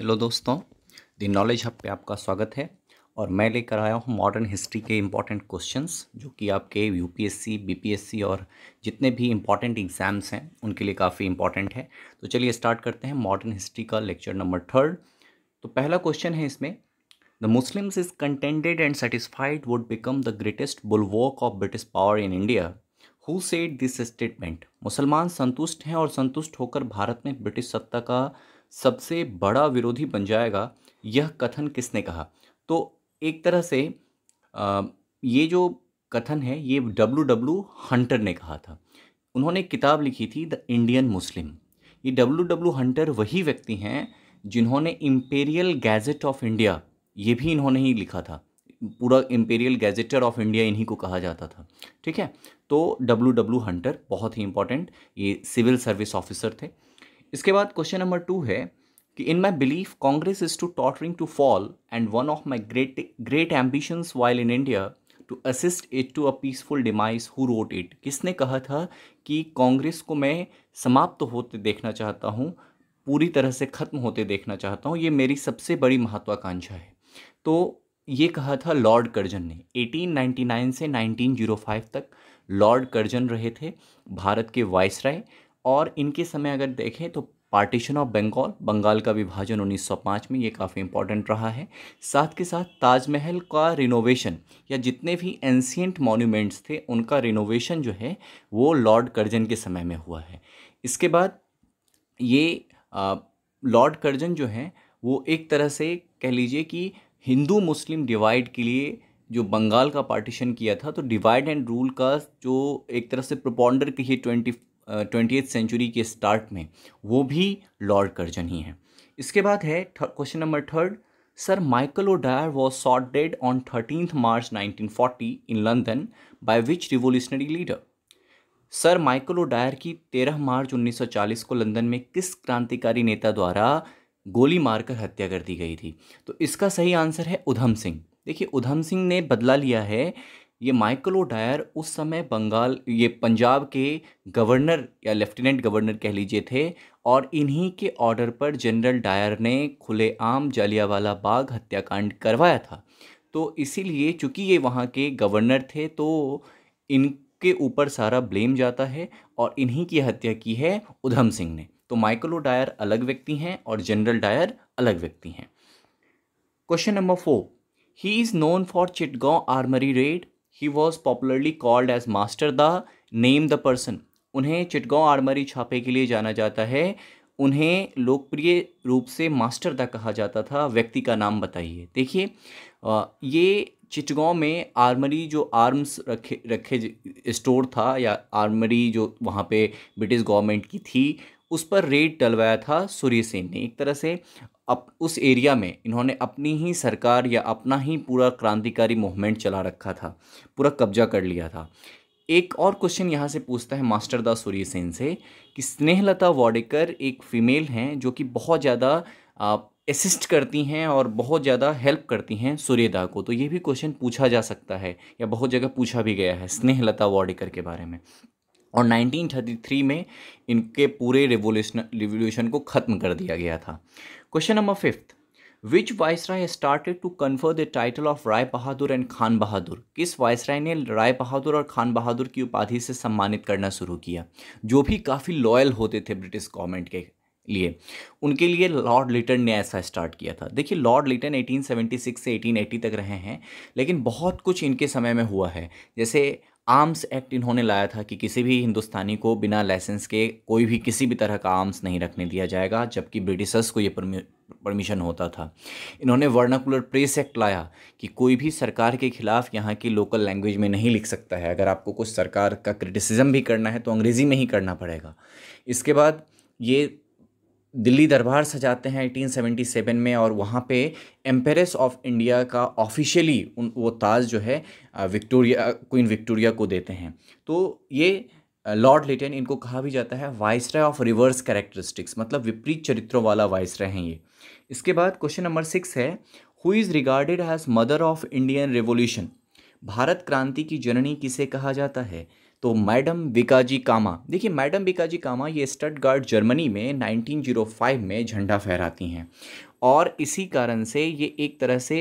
Hello दोस्तों the knowledge hub पे आपका स्वागत है और मैं लेकर आया हूँ मॉडर्न हिस्ट्री के इम्पॉर्टेंट क्वेश्चंस जो कि आपके यूपीएससी बीपीएससी और जितने भी इम्पॉर्टेंट एग्ज़ाम्स हैं उनके लिए काफ़ी इम्पॉर्टेंट है तो चलिए स्टार्ट करते हैं मॉडर्न हिस्ट्री का लेक्चर नंबर थर्ड तो पहला क्वेश्चन है इसमें the Muslims is contented and satisfied would become the greatest bulwark of British power in India who said this statement मुसलमान संतुष्ट हैं और संतुष्ट होकर भारत में ब्रिटिश सत्ता का सबसे बड़ा विरोधी बन जाएगा यह कथन किसने कहा तो एक तरह से आ, ये जो कथन है ये डब्लू डब्लू हंटर ने कहा था उन्होंने किताब लिखी थी द इंडियन मुस्लिम ये डब्लू डब्लू हंटर वही व्यक्ति हैं जिन्होंने इम्पेरियल गैजेट ऑफ इंडिया ये भी इन्होंने ही लिखा था पूरा इम्पेरियल गैजेटर ऑफ इंडिया इन्हीं को कहा जाता था ठीक है तो डब्लू डब्लू हंटर बहुत ही इंपॉर्टेंट ये सिविल सर्विस ऑफिसर थे इसके बाद क्वेश्चन नंबर टू है कि in my belief Congress is to tottering to fall and one of my great great ambitions while in India to assist it to a peaceful demise who wrote it किसने कहा था कि कांग्रेस को मैं समाप्त तो होते देखना चाहता हूँ पूरी तरह से ख़त्म होते देखना चाहता हूँ ये मेरी सबसे बड़ी महत्वाकांक्षा है तो ये कहा था लॉर्ड कर्जन ने 1899 से 1905 तक लॉर्ड कर्जन रहे थे भारत के वाइसराय और इनके समय अगर देखें तो पार्टीशन ऑफ बंगाल बंगाल का विभाजन 1905 में ये काफ़ी इंपॉर्टेंट रहा है साथ के साथ ताजमहल का रिनोवेशन या जितने भी एंसियंट मॉन्यूमेंट्स थे उनका रिनोवेशन जो है वो लॉर्ड कर्जन के समय में हुआ है इसके बाद ये लॉर्ड कर्जन जो हैं वो एक तरह से कह लीजिए कि हिंदू मुस्लिम डिवाइड के लिए जो बंगाल का पार्टीशन किया था तो डिवाइड एंड रूल का जो एक तरह से प्रोपॉन्डर कहिए ट्वेंटी ट्वेंटी सेंचुरी के स्टार्ट में वो भी लॉर्ड कर्जन ही हैं इसके बाद है question number third sir O'Dwyer was shot dead on on March nineteen 1940 in London by which revolutionary leader sir Michael O'Dwyer की 13 मार्च 1940 को लंदन में किस क्रांतिकारी नेता द्वारा गोली मारकर हत्या कर दी गई थी तो इसका सही आंसर है उधम सिंह देखिए उधम सिंह ने बदला लिया है ये माइकल ओ डायर उस समय बंगाल ये पंजाब के गवर्नर या लेफ्टिनेंट गवर्नर कह लीजिए थे और इन्हीं के ऑर्डर पर जनरल डायर ने खुलेआम जालियावाला बाग हत्याकांड करवाया था तो इसीलिए चूंकि ये वहाँ के गवर्नर थे तो इनके ऊपर सारा ब्लेम जाता है और इन्हीं की हत्या की है उधम सिंह ने तो माइकलो डायर अलग व्यक्ति हैं और जनरल डायर अलग व्यक्ति हैं question number four he is known for Chittagong armoury raid he was popularly called as master the name the person उन्हें चिटगांव आर्मरी छापे के लिए जाना जाता है उन्हें लोकप्रिय रूप से मास्टर द कहा जाता था व्यक्ति का नाम बताइए देखिए ये चिटगांव में आर्मरी जो आर्म्स रखे रखे स्टोर था या आर्मरी जो वहाँ पे ब्रिटिश गवर्नमेंट की थी उस पर रेड डलवाया था सूर्य सेन ने एक तरह से अप उस एरिया में इन्होंने अपनी ही सरकार या अपना ही पूरा क्रांतिकारी मूवमेंट चला रखा था पूरा कब्जा कर लिया था एक और क्वेश्चन यहाँ से पूछता है मास्टर दास सूर्य सेन से कि स्नेहलता वाडेकर एक फीमेल हैं जो कि बहुत ज़्यादा असिस्ट करती हैं और बहुत ज़्यादा हेल्प करती हैं सूर्यदा को तो ये भी क्वेश्चन पूछा जा सकता है या बहुत जगह पूछा भी गया है स्नेहलता वाडेकर के बारे में और 1933 में इनके पूरे रिवोल्यूशन रिवोल्यूशन को ख़त्म कर दिया गया था question number fifth which viceroy started to confer the title of Rai Bahadur and Khan Bahadur किस वाइस राय ने राय बहादुर और खान बहादुर की उपाधि से सम्मानित करना शुरू किया जो भी काफ़ी लॉयल होते थे ब्रिटिश गवर्नमेंट के लिए उनके लिए लॉर्ड लिटन ने ऐसा स्टार्ट किया था देखिए लॉर्ड लिटन 1876 से 1880 तक रहे हैं लेकिन बहुत कुछ इनके समय में हुआ है जैसे आर्म्स एक्ट इन्होंने लाया था कि किसी भी हिंदुस्तानी को बिना लाइसेंस के कोई भी किसी भी तरह का आर्म्स नहीं रखने दिया जाएगा जबकि ब्रिटिशर्स को ये परमिशन होता था इन्होंने वर्नाकुलर प्रेस एक्ट लाया कि कोई भी सरकार के खिलाफ यहाँ की लोकल लैंग्वेज में नहीं लिख सकता है अगर आपको कुछ सरकार का क्रिटिसिज्म भी करना है तो अंग्रेज़ी में ही करना पड़ेगा इसके बाद ये दिल्ली दरबार सजाते हैं 1877 में और वहाँ पे एम्पेरस ऑफ इंडिया का ऑफिशियली उन वो ताज जो है विक्टोरिया क्वीन विक्टोरिया को देते हैं तो ये लॉर्ड लिटन इनको कहा भी जाता है वाइसराय ऑफ रिवर्स कैरेक्टरिस्टिक्स मतलब विपरीत चरित्रों वाला वाइसराय हैं ये इसके बाद क्वेश्चन नंबर सिक्स है who is regarded has mother of Indian revolution Bharat क्रांति की जननी किसे कहा जाता है तो मैडम विकाजी कामा देखिए मैडम विकाजी कामा ये स्टटगार्ड जर्मनी में 1905 में झंडा फहराती हैं और इसी कारण से ये एक तरह से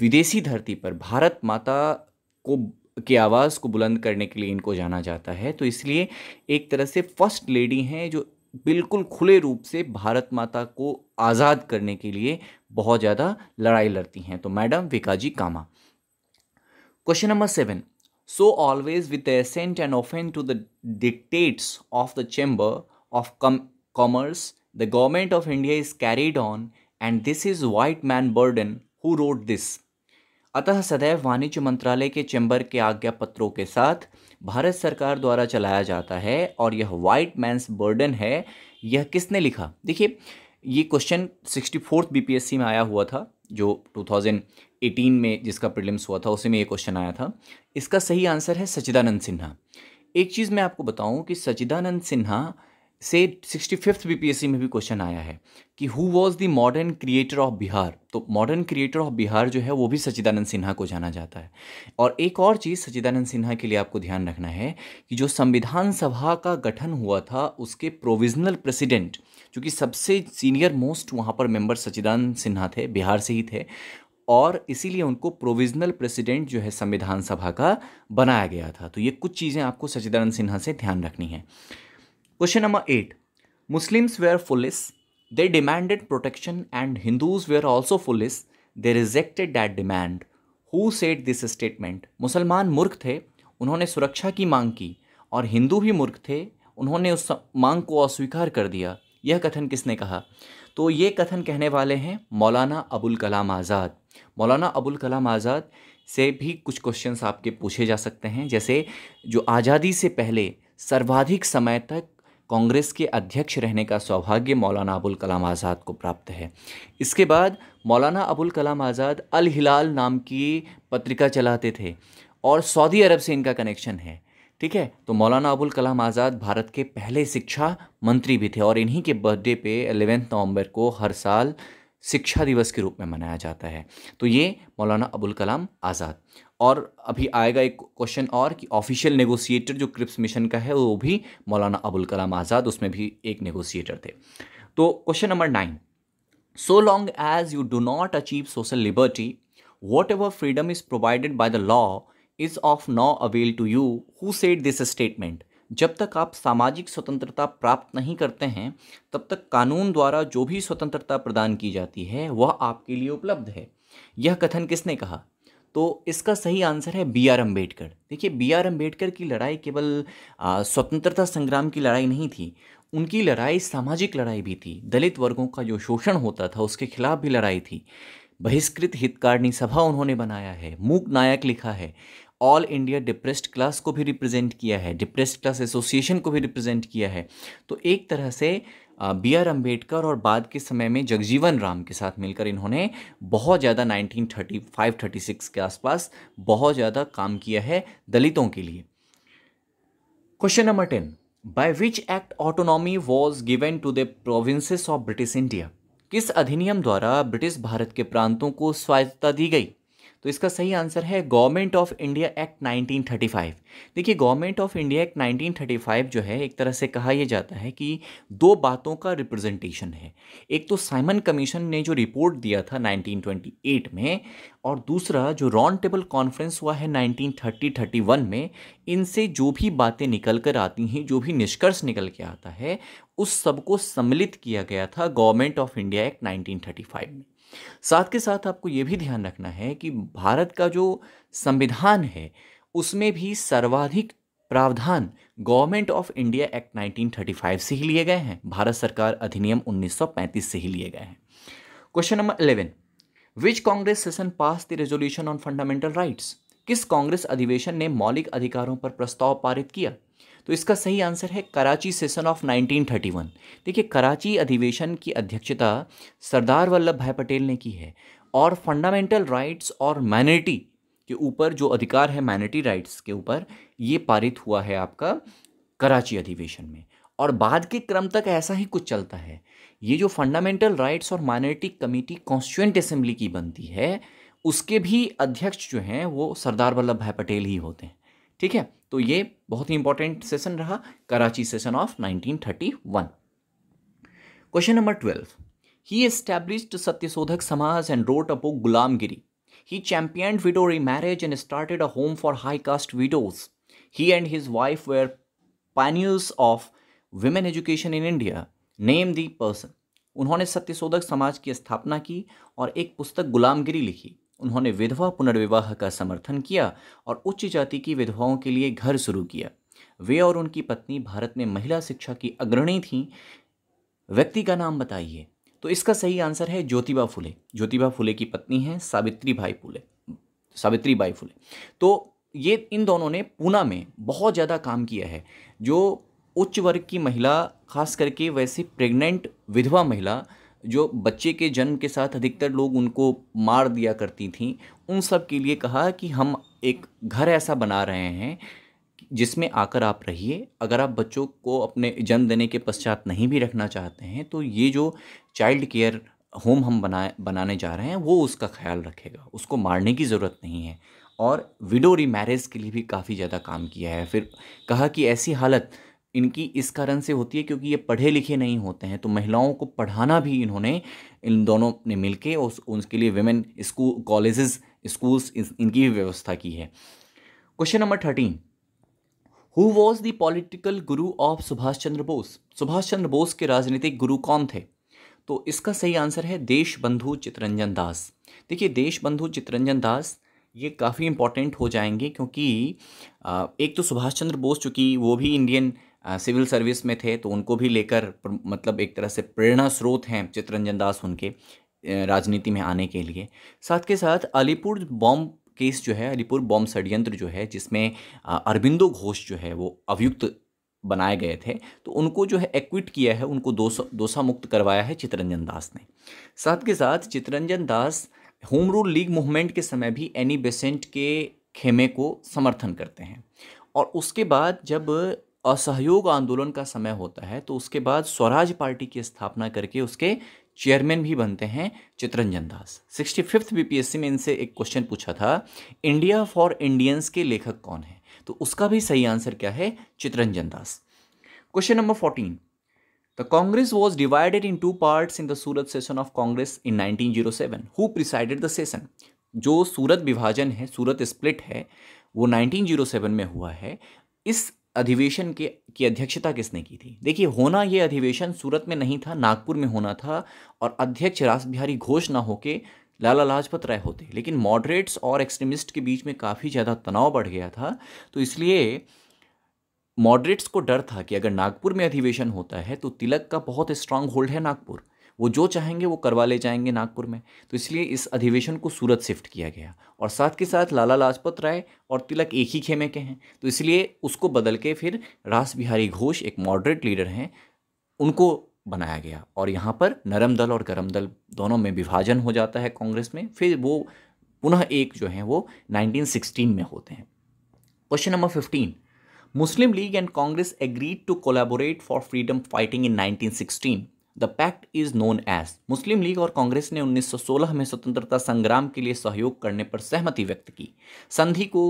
विदेशी धरती पर भारत माता को की आवाज़ को बुलंद करने के लिए इनको जाना जाता है तो इसलिए एक तरह से फर्स्ट लेडी हैं जो बिल्कुल खुले रूप से भारत माता को आज़ाद करने के लिए बहुत ज़्यादा लड़ाई लड़ती हैं तो madam Bhikaji Cama question number seven so always with the assent and offend to the dictates of the chamber of com commerce the government of india is carried on and this is white man burden who wrote this अतः सदैव वाणिज्य मंत्रालय के chamber के आज्ञा पत्रों के साथ भारत सरकार द्वारा चलाया जाता है और यह वाइट मैंस बर्डन है यह किसने लिखा देखिए ये क्वेश्चन सिक्सटी फोर्थ बीपीएससी में आया हुआ था जो 2018 में जिसका प्रिलिम्स हुआ था उसी में ये क्वेश्चन आया था इसका सही आंसर है सचिदानंद सिन्हा एक चीज़ मैं आपको बताऊं कि सचिदानंद सिन्हा से सिक्सटी फिफ्थ सी में भी क्वेश्चन आया है कि who was the modern creator of Bihar तो मॉडर्न क्रिएटर ऑफ बिहार जो है वो भी सचिदानंद सिन्हा को जाना जाता है और एक और चीज़ सचिदानंद सिन्हा के लिए आपको ध्यान रखना है कि जो संविधान सभा का गठन हुआ था उसके प्रोविजनल प्रेसिडेंट जो कि सबसे सीनियर मोस्ट वहाँ पर मेंबर सचिदानंद सिन्हा थे बिहार से ही थे और इसीलिए उनको प्रोविजनल प्रेसिडेंट जो है संविधान सभा का बनाया गया था तो ये कुछ चीज़ें आपको सचिदानंद सिन्हा से ध्यान रखनी है question number eight Muslims were fools they demanded protection and Hindus were also fools they rejected that demand who said this statement मुसलमान मूर्ख थे उन्होंने सुरक्षा की मांग की और हिंदू भी मूर्ख थे उन्होंने उस मांग को अस्वीकार कर दिया यह कथन किसने कहा तो ये कथन कहने वाले हैं मौलाना अबुल कलाम आज़ाद मौलाना अबुल कलाम आज़ाद से भी कुछ क्वेश्चंस आपके पूछे जा सकते हैं जैसे जो आज़ादी से पहले सर्वाधिक समय तक कांग्रेस के अध्यक्ष रहने का सौभाग्य मौलाना अबुल कलाम आज़ाद को प्राप्त है इसके बाद मौलाना अबुल कलाम आज़ाद अल हिलाल नाम की पत्रिका चलाते थे और सऊदी अरब से इनका कनेक्शन है ठीक है तो मौलाना अबुल कलाम आज़ाद भारत के पहले शिक्षा मंत्री भी थे और इन्हीं के बर्थडे पे एलेवेंथ नवंबर को हर साल शिक्षा दिवस के रूप में मनाया जाता है तो ये मौलाना अबुल कलाम आज़ाद और अभी आएगा एक क्वेश्चन और कि ऑफिशियल नेगोशिएटर जो क्रिप्स मिशन का है वो भी मौलाना अबुल कलाम आज़ाद उसमें भी एक नेगोशिएटर थे तो question number nine so long as you do not achieve social liberty whatever freedom is provided by the law is of no avail to you who said this statement जब तक आप सामाजिक स्वतंत्रता प्राप्त नहीं करते हैं तब तक कानून द्वारा जो भी स्वतंत्रता प्रदान की जाती है वह आपके लिए उपलब्ध है यह कथन किसने कहा तो इसका सही आंसर है बी आर अम्बेडकर देखिए बी आर अम्बेडकर की लड़ाई केवल स्वतंत्रता संग्राम की लड़ाई नहीं थी उनकी लड़ाई सामाजिक लड़ाई भी थी दलित वर्गों का जो शोषण होता था उसके खिलाफ भी लड़ाई थी बहिष्कृत हितकारिणी सभा उन्होंने बनाया है मूक नायक लिखा है ऑल इंडिया डिप्रेस्ड क्लास को भी रिप्रेजेंट किया है डिप्रेस्ड क्लास एसोसिएशन को भी रिप्रेजेंट किया है तो एक तरह से बी आर अम्बेडकर और बाद के समय में जगजीवन राम के साथ मिलकर इन्होंने बहुत ज़्यादा 1935 36 के आसपास बहुत ज़्यादा काम किया है दलितों के लिए question number ten by which act autonomy was given to the provinces of British India किस अधिनियम द्वारा ब्रिटिश भारत के प्रांतों को स्वायत्तता दी गई तो इसका सही आंसर है गवर्नमेंट ऑफ इंडिया एक्ट 1935 देखिए गवर्नमेंट ऑफ इंडिया एक्ट 1935 जो है एक तरह से कहा यह जाता है कि दो बातों का रिप्रेजेंटेशन है एक तो साइमन कमीशन ने जो रिपोर्ट दिया था 1928 में और दूसरा जो रॉन टेबल कॉन्फ्रेंस हुआ है 1930-31 में इनसे जो भी बातें निकल कर आती हैं जो भी निष्कर्ष निकल के आता है उस सबको सम्मिलित किया गया था government of India act nineteen में साथ के साथ आपको ये भी ध्यान रखना है कि भारत का जो संविधान है उसमें भी सर्वाधिक प्रावधान गवर्नमेंट ऑफ इंडिया एक्ट 1935 से ही लिए गए हैं भारत सरकार अधिनियम 1935 से ही लिए गए हैं question number 11 which Congress session passed the resolution on fundamental rights किस कांग्रेस अधिवेशन ने मौलिक अधिकारों पर प्रस्ताव पारित किया तो इसका सही आंसर है कराची सेशन ऑफ 1931 देखिए कराची अधिवेशन की अध्यक्षता सरदार वल्लभ भाई पटेल ने की है और फंडामेंटल राइट्स और माइनॉरिटी के ऊपर जो अधिकार है माइनॉरिटी राइट्स के ऊपर ये पारित हुआ है आपका कराची अधिवेशन में और बाद के क्रम तक ऐसा ही कुछ चलता है ये जो फंडामेंटल राइट्स और माइनॉरिटी कमेटी कॉन्स्टिट्यूंट असेंबली की बनती है उसके भी अध्यक्ष जो हैं वो सरदार वल्लभ भाई पटेल ही होते हैं ठीक है तो ये बहुत ही इंपॉर्टेंट सेशन रहा Karachi session of 1931 question number twelve he established Satyashodhak Samaj and wrote a book Gulamgiri he champion widow marriage and started a home for high caste widows he and his wife were pioneers of women education in India name the person उन्होंने सत्यशोधक समाज की स्थापना की और एक पुस्तक गुलामगिरी लिखी उन्होंने विधवा पुनर्विवाह का समर्थन किया और उच्च जाति की विधवाओं के लिए घर शुरू किया वे और उनकी पत्नी भारत में महिला शिक्षा की अग्रणी थीं व्यक्ति का नाम बताइए तो इसका सही आंसर है ज्योतिबा फुले ज्योतिबा फुले की पत्नी है सावित्री भाई फुले सावित्री बाई फुले तो ये इन दोनों ने पूना में बहुत ज़्यादा काम किया है जो उच्च वर्ग की महिला खास करके वैसे प्रेग्नेंट विधवा महिला जो बच्चे के जन्म के साथ अधिकतर लोग उनको मार दिया करती थीं उन सब के लिए कहा कि हम एक घर ऐसा बना रहे हैं जिसमें आकर आप रहिए अगर आप बच्चों को अपने जन्म देने के पश्चात नहीं भी रखना चाहते हैं तो ये जो चाइल्ड केयर होम हम बनाए बनाने जा रहे हैं वो उसका ख्याल रखेगा उसको मारने की ज़रूरत नहीं है और विडो री मैरिज के लिए भी काफ़ी ज़्यादा काम किया है फिर कहा कि ऐसी हालत इनकी इस कारण से होती है क्योंकि ये पढ़े लिखे नहीं होते हैं तो महिलाओं को पढ़ाना भी इन्होंने इन दोनों ने मिलके उस उसके लिए वेमेन स्कूल कॉलेजेस स्कूल्स इनकी भी व्यवस्था की है question number thirteen who was the political guru of Subhash Chandra Bose Subhash Chandra Bose के राजनीतिक गुरु कौन थे तो इसका सही आंसर है देश बंधु चितरंजन दास देखिए देश बंधु चितरंजन दास ये काफ़ी इम्पॉर्टेंट हो जाएंगे क्योंकि एक तो सुभाष चंद्र बोस चूँकि वो भी इंडियन सिविल सर्विस में थे तो उनको भी लेकर मतलब एक तरह से प्रेरणा स्रोत हैं चित्रंजन दास उनके राजनीति में आने के लिए साथ के साथ अलीपुर बॉम्ब केस जो है अलीपुर बॉम्ब षड्यंत्र जो है जिसमें अरबिंदो घोष जो है वो अभियुक्त बनाए गए थे तो उनको जो है एक्विट किया है उनको दोषा दोषा मुक्त करवाया है चित्रंजन दास ने साथ के साथ Chittaranjan Das home rule league movement के समय भी एनी बेसेंट के खेमे को समर्थन करते हैं और उसके बाद जब असहयोग आंदोलन का समय होता है तो उसके बाद स्वराज पार्टी की स्थापना करके उसके चेयरमैन भी बनते हैं Chittaranjan Das sixty fifth B में इनसे एक क्वेश्चन पूछा था इंडिया फॉर इंडियंस के लेखक कौन है तो उसका भी सही आंसर क्या है Chittaranjan Das question number fourteen the was divided in two part in the Surat session of Congress in nineteen zero seven who presided the session जो सूरत विभाजन है सूरत स्प्लिट है वो नाइनटीन जीरो सेवन में हुआ है इस अधिवेशन के की अध्यक्षता किसने की थी देखिए होना ये अधिवेशन सूरत में नहीं था नागपुर में होना था और अध्यक्ष रास बिहारी घोष ना होके लाला लाजपत राय होते लेकिन मॉडरेट्स और एक्सट्रीमिस्ट के बीच में काफ़ी ज़्यादा तनाव बढ़ गया था तो इसलिए मॉडरेट्स को डर था कि अगर नागपुर में अधिवेशन होता है तो तिलक का बहुत स्ट्रांग होल्ड है नागपुर वो जो चाहेंगे वो करवा ले जाएंगे नागपुर में तो इसलिए इस अधिवेशन को सूरत शिफ्ट किया गया और साथ के साथ लाला लाजपत राय और तिलक एक ही खेमे के हैं तो इसलिए उसको बदल के फिर रास बिहारी घोष एक मॉडरेट लीडर हैं उनको बनाया गया और यहाँ पर नरम दल और गरम दल दोनों में विभाजन हो जाता है कांग्रेस में फिर वो पुनः एक जो है वो 1916 में होते हैं question number 15 Muslim League and Congress agreed to collaborate for freedom fighting in 1916 the pact is known as Muslim League और कांग्रेस ने 1916 में स्वतंत्रता संग्राम के लिए सहयोग करने पर सहमति व्यक्त की संधि को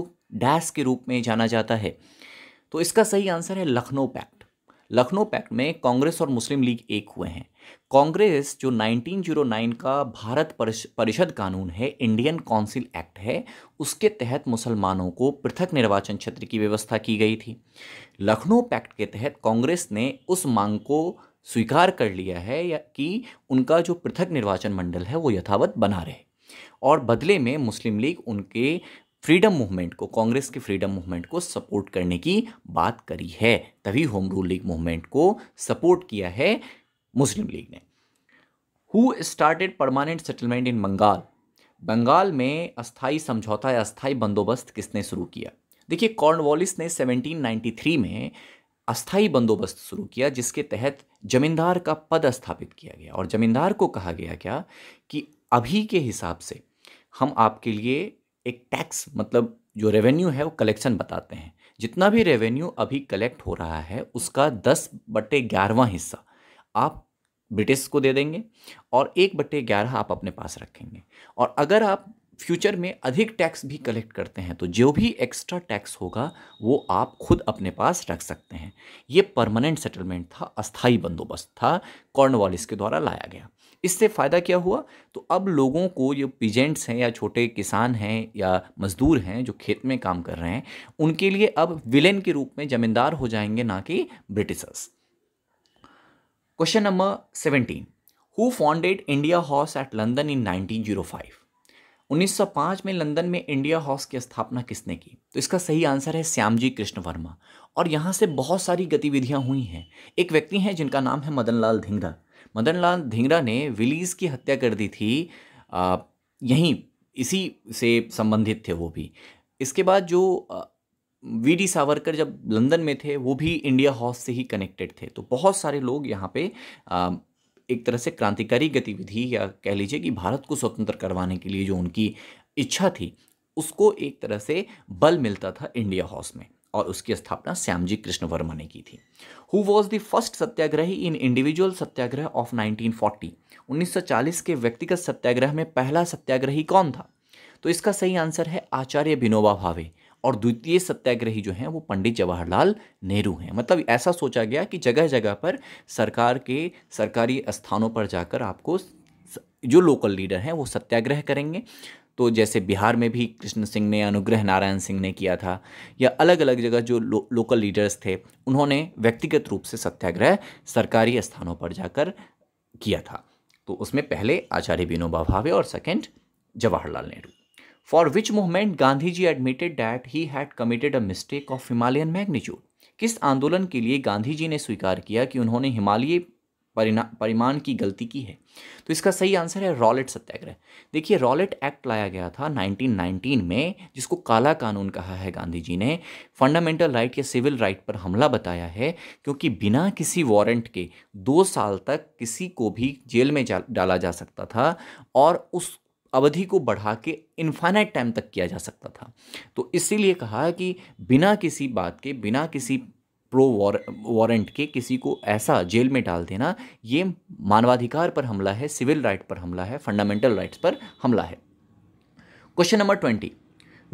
डैश के रूप में जाना जाता है तो इसका सही आंसर है लखनऊ पैक्ट लखनऊ पैक्ट में कांग्रेस और मुस्लिम लीग एक हुए हैं कांग्रेस जो 1909 का भारत परिषद कानून है इंडियन काउंसिल एक्ट है उसके तहत मुसलमानों को पृथक निर्वाचन क्षेत्र की व्यवस्था की गई थी लखनऊ पैक्ट के तहत कांग्रेस ने उस मांग को स्वीकार कर लिया है या कि उनका जो पृथक निर्वाचन मंडल है वो यथावत बना रहे और बदले में मुस्लिम लीग उनके फ्रीडम मूवमेंट को कांग्रेस के फ्रीडम मूवमेंट को सपोर्ट करने की बात करी है तभी होम रूल लीग मूवमेंट को सपोर्ट किया है मुस्लिम लीग ने who started permanent settlement in Bengal Bengal में अस्थाई समझौता या अस्थाई बंदोबस्त किसने शुरू किया देखिए कॉर्नवॉलिस ने 1793 में अस्थाई बंदोबस्त शुरू किया जिसके तहत जमींदार का पद स्थापित किया गया और जमींदार को कहा गया क्या कि अभी के हिसाब से हम आपके लिए एक टैक्स मतलब जो रेवेन्यू है वो कलेक्शन बताते हैं जितना भी रेवेन्यू अभी कलेक्ट हो रहा है उसका दस बटे ग्यारहवा हिस्सा आप ब्रिटिश को दे देंगे और एक बटे ग्यारह आप अपने पास रखेंगे और अगर आप फ्यूचर में अधिक टैक्स भी कलेक्ट करते हैं तो जो भी एक्स्ट्रा टैक्स होगा वो आप खुद अपने पास रख सकते हैं ये परमानेंट सेटलमेंट था अस्थाई बंदोबस्त था कॉर्नवालिस के द्वारा लाया गया इससे फ़ायदा क्या हुआ तो अब लोगों को जो पीजेंट्स हैं या छोटे किसान हैं या मज़दूर हैं जो खेत में काम कर रहे हैं उनके लिए अब विलेन के रूप में ज़मींदार हो जाएंगे ना कि Britishers question number seventeen who founded India House at London in nineteen zero five 1905 में लंदन में इंडिया हाउस की स्थापना किसने की तो इसका सही आंसर है श्यामजी कृष्ण वर्मा और यहाँ से बहुत सारी गतिविधियाँ हुई हैं एक व्यक्ति हैं जिनका नाम है मदन लाल धिंगरा मदन लाल धिंगरा ने विलीज की हत्या कर दी थी आ, यहीं इसी से संबंधित थे वो भी इसके बाद जो वी डी सावरकर जब लंदन में थे वो भी इंडिया हाउस से ही कनेक्टेड थे तो बहुत सारे लोग यहाँ पे आ, एक तरह से क्रांतिकारी गतिविधि या कह लीजिए कि भारत को स्वतंत्र करवाने के लिए जो उनकी इच्छा थी उसको एक तरह से बल मिलता था इंडिया हाउस में और उसकी स्थापना श्यामजी कृष्ण वर्मा ने की थी हु वॉज द फर्स्ट सत्याग्रही इन इंडिविजुअल सत्याग्रह ऑफ 1940 1940 के व्यक्तिगत सत्याग्रह में पहला सत्याग्रही कौन था तो इसका सही आंसर है आचार्य विनोबा भावे और द्वितीय सत्याग्रही जो हैं वो पंडित जवाहरलाल नेहरू हैं मतलब ऐसा सोचा गया कि जगह जगह पर सरकार के सरकारी स्थानों पर जाकर आपको जो लोकल लीडर हैं वो सत्याग्रह करेंगे तो जैसे बिहार में भी कृष्ण सिंह ने अनुग्रह नारायण सिंह ने किया था या अलग अलग जगह जो लो, लोकल लीडर्स थे उन्होंने व्यक्तिगत रूप से सत्याग्रह सरकारी स्थानों पर जाकर किया था तो उसमें पहले आचार्य विनोबा भावे और second Jawaharlal Nehru for which movement Gandhi ji admitted that he had committed a mistake of Himalayan magnitude. किस आंदोलन के लिए गांधी जी ने स्वीकार किया कि उन्होंने हिमालय परिमाण की गलती की है तो इसका सही आंसर है रॉलेट सत्याग्रह देखिए रॉलेट एक्ट लाया गया था 1919 में जिसको काला कानून कहा है गांधी जी ने फंडामेंटल राइट या सिविल राइट पर हमला बताया है क्योंकि बिना किसी वारंट के दो साल तक किसी को भी जेल में जा, डाला जा सकता था और उस अवधि को बढ़ा के इन्फाइनाइट टाइम तक किया जा सकता था तो इसीलिए कहा कि बिना किसी बात के बिना किसी प्रो वारंट के किसी को ऐसा जेल में डाल देना ये मानवाधिकार पर हमला है सिविल राइट पर हमला है फंडामेंटल राइट्स पर हमला है question number twenty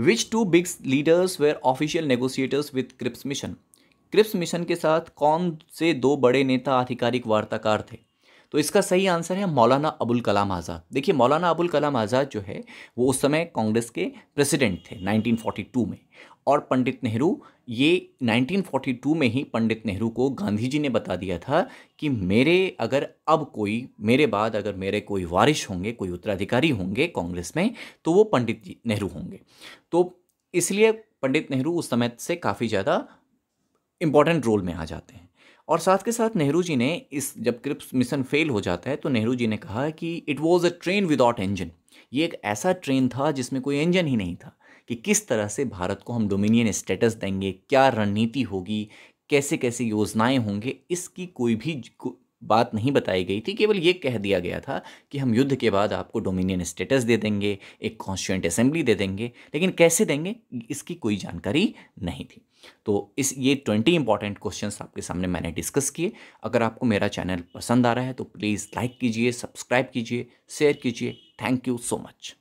which two bigs leaders were official negotiators with Cripps mission Cripps mission के साथ कौन से दो बड़े नेता आधिकारिक वार्ताकार थे तो इसका सही आंसर है मौलाना अबुल कलाम आज़ाद देखिए मौलाना अबुल कलाम आज़ाद जो है वो उस समय कांग्रेस के प्रेसिडेंट थे 1942 में और पंडित नेहरू ये 1942 में ही पंडित नेहरू को गांधी जी ने बता दिया था कि मेरे अगर अब कोई मेरे बाद अगर मेरे कोई वारिश होंगे कोई उत्तराधिकारी होंगे कांग्रेस में तो वो पंडित जी नेहरू होंगे तो इसलिए पंडित नेहरू उस समय से काफ़ी ज़्यादा इम्पॉर्टेंट रोल में आ जाते हैं और साथ के साथ नेहरू जी ने इस जब क्रिप्स मिशन फेल हो जाता है तो नेहरू जी ने कहा कि it was a train without engine ये एक ऐसा ट्रेन था जिसमें कोई इंजन ही नहीं था कि किस तरह से भारत को हम डोमिनियन स्टेटस देंगे क्या रणनीति होगी कैसे कैसे योजनाएं होंगे इसकी कोई भी बात नहीं बताई गई थी केवल ये कह दिया गया था कि हम युद्ध के बाद आपको डोमिनियन स्टेटस दे देंगे एक कॉन्स्टिट्यूंट असेंबली दे देंगे लेकिन कैसे देंगे इसकी कोई जानकारी नहीं थी तो इस ये ट्वेंटी इंपॉर्टेंट क्वेश्चन आपके सामने मैंने डिस्कस किए अगर आपको मेरा चैनल पसंद आ रहा है तो प्लीज़ लाइक कीजिए सब्सक्राइब कीजिए शेयर कीजिए थैंक यू सो मच